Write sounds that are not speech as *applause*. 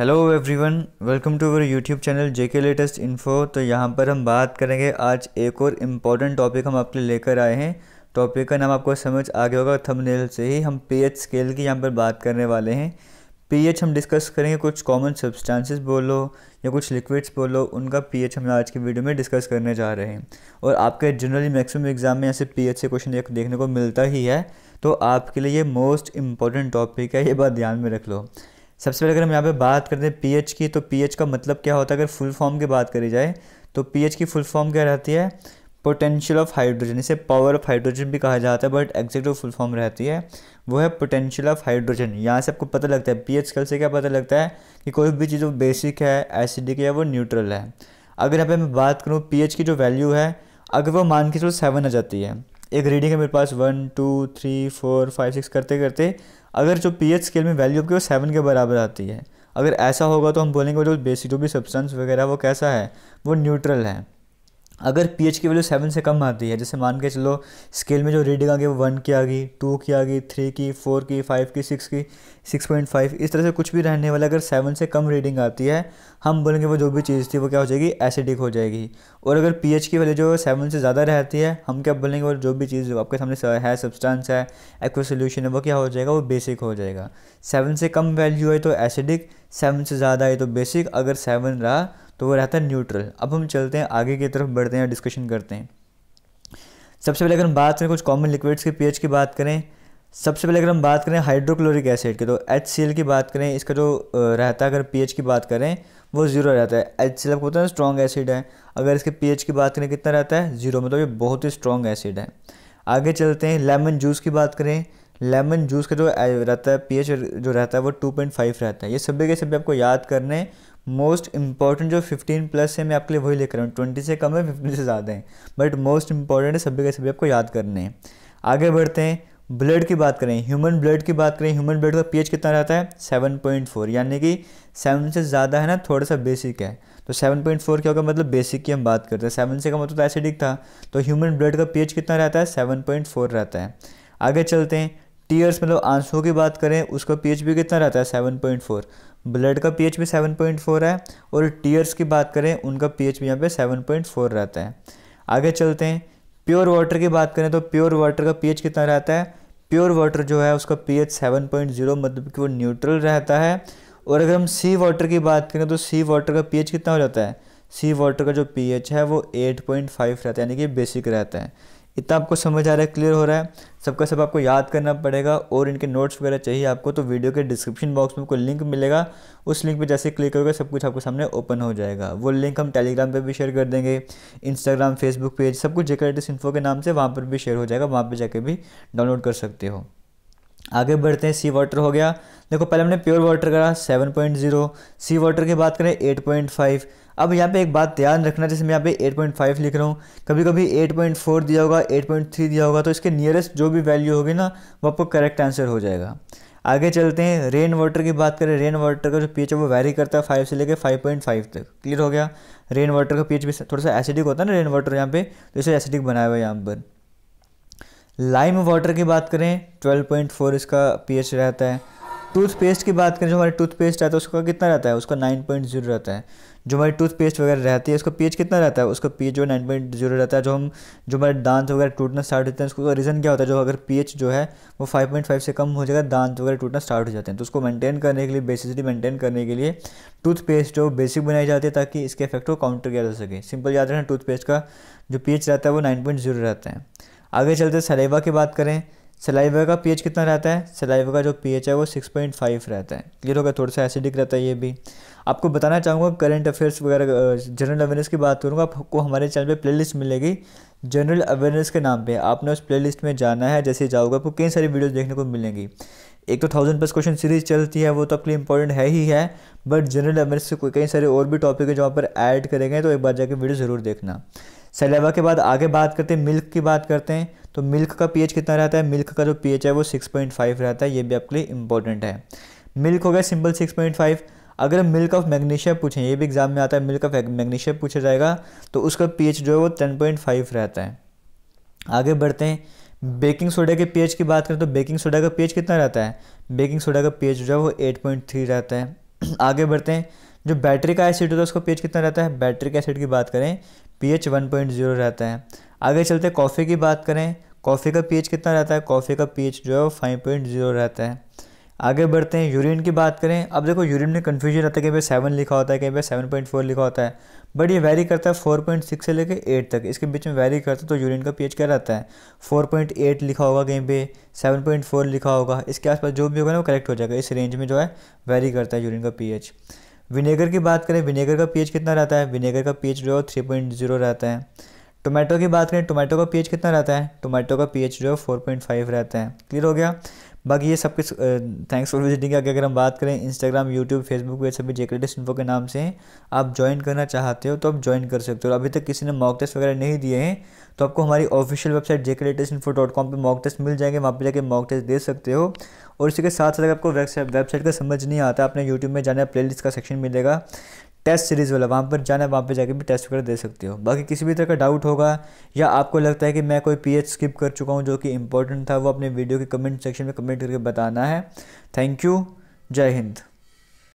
hello everyone welcome to our YouTube channel JK latest info तो यहाँ पर हम बात करेंगे आज एक और इम्पॉर्टेंट टॉपिक हम आपके लेकर आए हैं टॉपिक का नाम आपको समझ आ गया होगा थंबनेल से ही हम पीएच स्केल की यहाँ पर बात करने वाले हैं पीएच हम डिस्कस करेंगे कुछ कॉमन सब्सटेंसेस बोलो या कुछ लिक्विड्स बोलो उनका पी हम आज की वीडियो में डिस्कस करने जा रहे हैं और आपके जनरली मैक्सिमम एग्जाम में ऐसे पी से क्वेश्चन देखने को मिलता ही है तो आपके लिए ये मोस्ट इम्पॉर्टेंट टॉपिक है ये बात ध्यान में रख लो सबसे पहले अगर हम यहाँ पे बात करते हैं पीएच की तो पीएच का मतलब क्या होता है अगर फुल फॉर्म की बात करी जाए तो पीएच की फुल फॉर्म क्या रहती है पोटेंशियल ऑफ हाइड्रोजन इसे पावर ऑफ हाइड्रोजन भी कहा जाता है बट एग्जैक्ट जो फुल फॉर्म रहती है वो है पोटेंशियल ऑफ हाइड्रोजन यहाँ से आपको पता लगता है पीएच कल से क्या पता लगता है कि कोई भी चीज़ वो बेसिक है एसिडिक है वो न्यूट्रल है अगर यहाँ पे मैं बात करूँ पी की जो वैल्यू है अगर वो मान के चलो सेवन आ जाती है एक रीडिंग है मेरे पास one two three four five six करते करते अगर जो पी एच स्केल में वैल्यू आपकी वो सेवन के बराबर आती है अगर ऐसा होगा तो हम बोलेंगे जो बेसिक जो भी सब्सटेंस वगैरह वो कैसा है वो न्यूट्रल है अगर पी एच की वैल्यू सेवन से कम आती है जैसे मान के चलो स्केल में जो रीडिंग आ गई वो वन की आ गई टू की आ गई थ्री की फोर की फाइव की सिक्स की सिक्स पॉइंट फाइव इस तरह से कुछ भी रहने वाला अगर सेवन से कम रीडिंग आती है हम बोलेंगे वो जो भी चीज़ थी वो क्या हो जाएगी एसिडिक हो जाएगी और अगर पी एच की वैल्यू जो सेवन से ज़्यादा रहती है हम क्या बोलेंगे वो जो भी चीज़ आपके सामने है सब्सटेंस है एक्वा सोल्यूशन है वो क्या हो जाएगा वो बेसिक हो जाएगा सेवन से कम वैल्यू है तो एसिडिक सेवन से ज़्यादा है तो बेसिक अगर सेवन रहा तो वो रहता है न्यूट्रल अब हम चलते हैं आगे की तरफ बढ़ते हैं डिस्कशन करते हैं सबसे पहले अगर हम बात करें कुछ कॉमन लिक्विड्स के पीएच की बात करें सबसे पहले अगर हम बात करें हाइड्रोक्लोरिक एसिड की तो एच की बात करें इसका जो रहता है अगर पी की बात करें वो जीरो रहता है एच सी एल आपको होता है स्ट्रॉन्ग एसिड है अगर इसके पीएच की बात करें कितना रहता है जीरो मतलब ये बहुत ही स्ट्रॉन्ग एसिड है आगे चलते हैं लेमन जूस की बात करें लेमन जूस का जो रहता है पीएच जो रहता है वो 2.5 रहता है ये सभी के सभी आपको याद करने मोस्ट इंपॉर्टेंट जो 15 प्लस है मैं आपके लिए वही लेकर रहा हूँ ट्वेंटी से कम है 15 से ज़्यादा है बट मोस्ट इंपॉर्टेंट है सभी के सभी आपको याद करने हैं आगे बढ़ते हैं ब्लड की बात करें ह्यूमन ब्लड की बात करें ह्यूमन ब्लड का पीएच कितना रहता है 7.4 यानी कि 7 से ज़्यादा है ना थोड़ा सा बेसिक है तो 7.4 क्या होगा मतलब बेसिक की हम बात करते हैं 7 से कम मतलब तो एसिडिक था तो ह्यूमन ब्लड का पीएच कितना रहता है 7.4 रहता है आगे चलते हैं टीयर्स मतलब आंसुओं की बात करें उसका पीएच भी कितना रहता है सेवन ब्लड का पीएच भी 7.4 है और टीयर्स की बात करें उनका पीएच भी यहाँ पे 7.4 रहता है आगे चलते हैं प्योर वाटर की बात करें तो प्योर वाटर का पीएच कितना रहता है प्योर वाटर जो है उसका पीएच 7.0 मतलब कि वो न्यूट्रल रहता है और अगर हम सी वाटर की बात करें तो सी वाटर का पी कितना हो जाता है सी वाटर का जो पी है वो एट रहता है यानी कि बेसिक रहता है इतना आपको समझ आ रहा है क्लियर हो रहा है सबका सब आपको याद करना पड़ेगा और इनके नोट्स वगैरह चाहिए आपको तो वीडियो के डिस्क्रिप्शन बॉक्स में आपको लिंक मिलेगा उस लिंक पे जैसे क्लिक करोगे सब कुछ आपके सामने ओपन हो जाएगा वो लिंक हम टेलीग्राम पे भी शेयर कर देंगे इंस्टाग्राम फेसबुक पेज सब कुछ जेकर इन्फो के नाम से वहाँ पर भी शेयर हो जाएगा वहाँ पर जाके भी डाउनलोड कर सकते हो आगे बढ़ते हैं सी वाटर हो गया देखो पहले हमने प्योर वाटर करा 7.0 सी वाटर की बात करें 8.5 अब यहाँ पे एक बात ध्यान रखना जैसे मैं यहाँ पे 8.5 लिख रहा हूँ कभी कभी 8.4 दिया होगा 8.3 दिया होगा तो इसके नियरेस्ट जो भी वैल्यू होगी ना वो आपको करेक्ट आंसर हो जाएगा आगे चलते हैं रेन वाटर की बात करें रेन वाटर का जो पीएच है वो वैरी करता है फाइव से लेकर फाइव पॉइंट फाइव तक क्लियर हो गया रेन वाटर का पीएच भी थोड़ा सा एसिडिक होता है ना रेन वाटर यहाँ पे तो इसे एसिडिक बनाया हुआ है यहाँ पर लाइम वाटर की बात करें 12.4 इसका पीएच रहता है टूथपेस्ट की बात करें जो हमारे टूथपेस्ट रहता है उसका कितना रहता है उसका 9.0 रहता है जो हमारी टूथपेस्ट वगैरह रहती है उसका पीएच कितना रहता है उसका पीएच जो है नाइन पॉइंट जीरो रहता है जो हम जो हमारे दांत वगैरह टूटना स्टार्ट होते हैं उसका रीज़न क्या होता है जो अगर पीएच जो है वो 5.5 से कम हो जाएगा दांत वगैरह टूटना स्टार्ट हो जाते हैं तो उसको मेंटेन करने के लिए बेसिकली मेंटेन करने के लिए टूथपेस्ट जो बेसिक बनाई जाती है ताकि इसके इफेक्ट को काउंटर किया जा सके सिंपल याद रखना टूथपेस्ट का जो पी रहता है वो नाइन रहता है आगे चलते सलाइवा की बात करें सलाइवा का पीएच कितना रहता है सलाइवा का जो पीएच है वो 6.5 रहता है क्लियर होगा थोड़ा सा एसिडिक रहता है ये भी आपको बताना चाहूँगा करंट अफेयर्स वगैरह जनरल अवेयरनेस की बात करूँगा आपको हमारे चैनल पे प्लेलिस्ट मिलेगी जनरल अवेयरनेस के नाम पे आपने उस प्लेलिस्ट में जाना है जैसे जाओगे आपको कई सारी वीडियोज़ देखने को मिलेंगी एक तो थाउजेंड प्लस क्वेश्चन सीरीज चलती है वो तो आपके लिए इंपॉर्टेंट है ही है बट जनरल अवेयरनेस से कई सारे और भी टॉपिक है जो आप पर ऐड करेंगे तो एक बार जाकर वीडियो ज़रूर देखना सलेवा के बाद आगे बात करते हैं मिल्क की बात करते हैं तो मिल्क का पीएच कितना रहता है मिल्क का जो पीएच है वो 6.5 रहता है ये भी आपके लिए इंपॉर्टेंट है मिल्क हो गया सिंपल 6.5 अगर मिल्क ऑफ मैग्नीशियम पूछें ये भी एग्जाम में आता है मिल्क ऑफ मैग्नीशियम पूछा जाएगा तो उसका पीएच जो है वो फाइव रहता है आगे बढ़ते हैं बेकिंग सोडा के पीएच की बात करें तो बेकिंग सोडा का पीएच कितना रहता है बेकिंग सोडा का पीएच जो है वो थ्री रहता है *clears throat* आगे बढ़ते हैं जो बैटरी का एसिड होता है उसका पीएच कितना रहता है बैटरी के एसिड की बात करें पीएच 1.0 रहता है आगे चलते कॉफ़ी की बात करें कॉफ़ी का पीएच कितना रहता है कॉफ़ी का पीएच जो है वो फाइव पॉइंट जीरो रहता है आगे बढ़ते हैं यूरिन की बात करें अब देखो यूरिन में कन्फ्यूजन रहता है कहीं पर सेवन लिखा होता है कहीं पर सेवन पॉइंट फोर लिखा होता है बट ये वैरी करता है फोर पॉइंट सिक्स से लेकर एट तक इसके बीच में वैरी करता है तो यूरिन का पीएच क्या रहता है फोर पॉइंट एट लिखा होगा कहीं पे सेवन पॉइंट फोर लिखा होगा इसके आसपास जो भी होगा ना वो करेक्ट हो जाएगा इस रेंज में जो है वैरी करता है यूरिन का पी विनेगर की बात करें विनेगर का पीएच कितना रहता है विनेगर का पीएच जो है थ्री पॉइंट जीरो रहता है टोमेटो की बात करें टोमेटो का पीएच कितना रहता है टोमेटो का पीएच जो है फोर पॉइंट फाइव रहता है क्लियर हो गया बाकी ये सब कुछ थैंक्स फॉर विजिटिंग अगर अगर हम बात करें इंस्टाग्राम यूट्यूब फेसबुक ये सभी जेके इन्फो के नाम से हैं आप ज्वाइन करना चाहते हो तो आप ज्वाइन कर सकते हो अभी तक किसी ने मॉक टेस्ट वगैरह नहीं दिए हैं तो आपको हमारी official website JK latest info dot com पर मॉक टेस्ट मिल जाएंगे वहाँ पर जाकर मॉक टेस्ट दे सकते हो और इसी के साथ साथ अगर आपको वेबसाइट वेबसाइट का समझ नहीं आता आपने यूट्यूब में जाना प्ले प्लेलिस्ट का सेक्शन मिलेगा टेस्ट सीरीज़ वाला वहाँ पर जाना वहाँ पर जाके भी टेस्ट वगैरह दे सकते हो बाकी किसी भी तरह का डाउट होगा या आपको लगता है कि मैं कोई पी स्किप कर चुका हूँ जो कि इंपॉर्टेंट था वो अपने वीडियो के कमेंट सेक्शन में कमेंट करके बताना है थैंक यू जय हिंद